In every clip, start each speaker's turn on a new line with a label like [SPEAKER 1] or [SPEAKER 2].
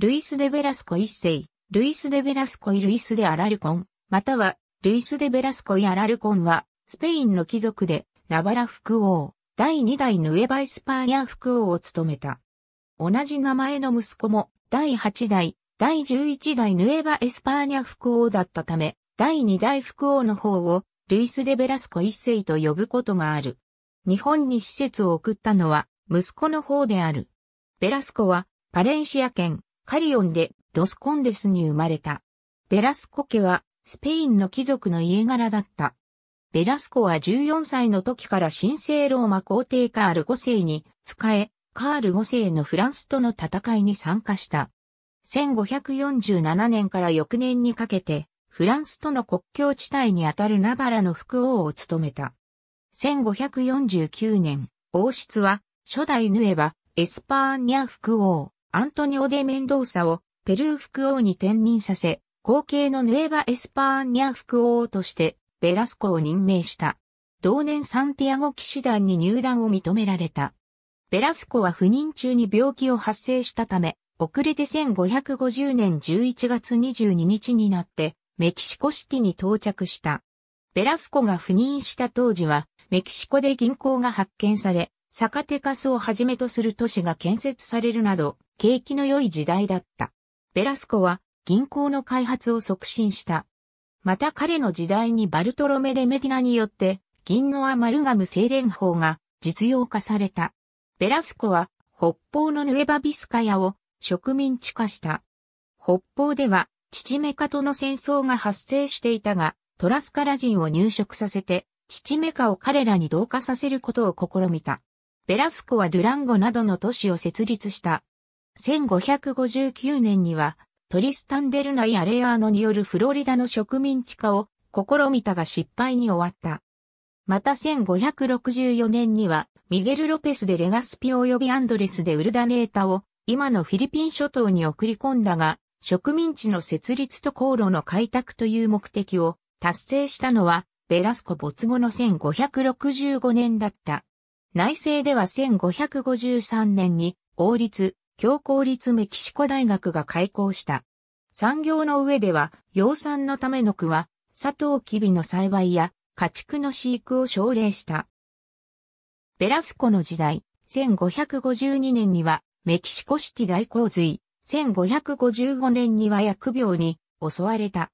[SPEAKER 1] ルイス・デ・ベラスコ一世、ルイス・デ・ベラスコイ・ルイス・デ・アラルコン、または、ルイス・デ・ベラスコイ・アラルコンは、スペインの貴族で、ナバラ副王、第2代ヌエバ・イスパーニャ副王を務めた。同じ名前の息子も、第8代、第11代ヌエバ・エスパーニャ副王だったため、第2代副王の方を、ルイス・デ・ベラスコ一世と呼ぶことがある。日本に施設を送ったのは、息子の方である。ベラスコは、パレンシア県、カリオンでロスコンデスに生まれた。ベラスコ家はスペインの貴族の家柄だった。ベラスコは14歳の時から神聖ローマ皇帝カール5世に仕え、カール5世のフランスとの戦いに参加した。1547年から翌年にかけて、フランスとの国境地帯にあたるナバラの副王を務めた。1549年、王室は初代ヌエバ、エスパーニャ副王。アントニオ・デ・メンドーサをペルー副王に転任させ、後継のヌエバ・エスパーニャ副王としてベラスコを任命した。同年サンティアゴ騎士団に入団を認められた。ベラスコは不妊中に病気を発生したため、遅れて1550年11月22日になってメキシコシティに到着した。ベラスコが赴任した当時は、メキシコで銀行が発見され、サカテカスをはじめとする都市が建設されるなど、景気の良い時代だった。ベラスコは銀行の開発を促進した。また彼の時代にバルトロメデ・メディナによって銀のアマルガム精錬法が実用化された。ベラスコは北方のヌエバビスカヤを植民地化した。北方では父メカとの戦争が発生していたが、トラスカラ人を入植させて、父メカを彼らに同化させることを試みた。ベラスコはドゥランゴなどの都市を設立した。1559年には、トリスタン・デルナイ・アレアーノによるフロリダの植民地化を試みたが失敗に終わった。また1564年には、ミゲル・ロペスでレガスピ及びアンドレスでウルダネータを今のフィリピン諸島に送り込んだが、植民地の設立と航路の開拓という目的を達成したのは、ベラスコ没後の1565年だった。内政では1553年に王立強行立メキシコ大学が開校した。産業の上では、養蚕のための区は、砂糖キビの栽培や家畜の飼育を奨励した。ベラスコの時代、1552年にはメキシコシティ大洪水、1555年には薬病に襲われた。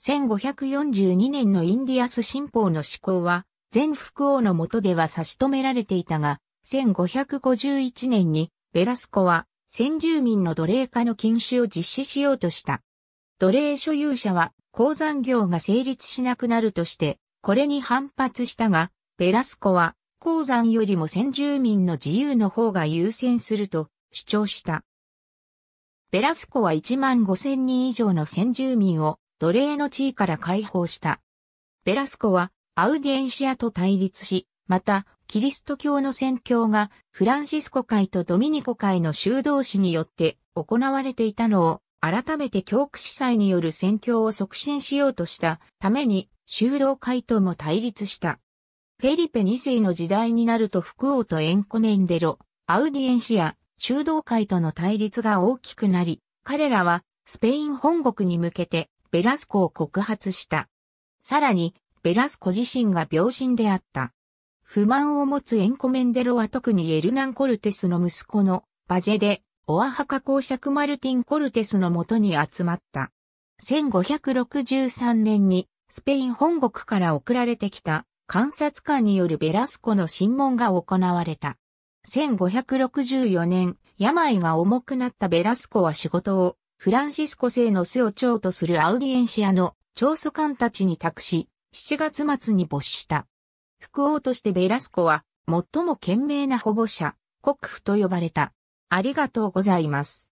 [SPEAKER 1] 1542年のインディアス新法の施行は、全福王の下では差し止められていたが、1551年にベラスコは先住民の奴隷化の禁止を実施しようとした。奴隷所有者は鉱山業が成立しなくなるとして、これに反発したが、ベラスコは鉱山よりも先住民の自由の方が優先すると主張した。ベラスコは1万5千人以上の先住民を奴隷の地位から解放した。ベラスコはアウディエンシアと対立し、またキリスト教の宣教がフランシスコ会とドミニコ会の修道士によって行われていたのを改めて教区司祭による宣教を促進しようとしたために修道会とも対立した。フェリペ2世の時代になると福王とエンコメンデロ、アウディエンシア、修道会との対立が大きくなり、彼らはスペイン本国に向けてベラスコを告発した。さらに、ベラスコ自身が病神であった。不満を持つエンコメンデロは特にエルナン・コルテスの息子のバジェで、オアハカ公爵マルティン・コルテスのもとに集まった。1563年にスペイン本国から送られてきた観察官によるベラスコの審問が行われた。1564年、病が重くなったベラスコは仕事をフランシスコ製の巣を長とするアウディエンシアの長祖官たちに託し、7月末に没した。副王としてベラスコは、最も賢明な保護者、国父と呼ばれた。ありがとうございます。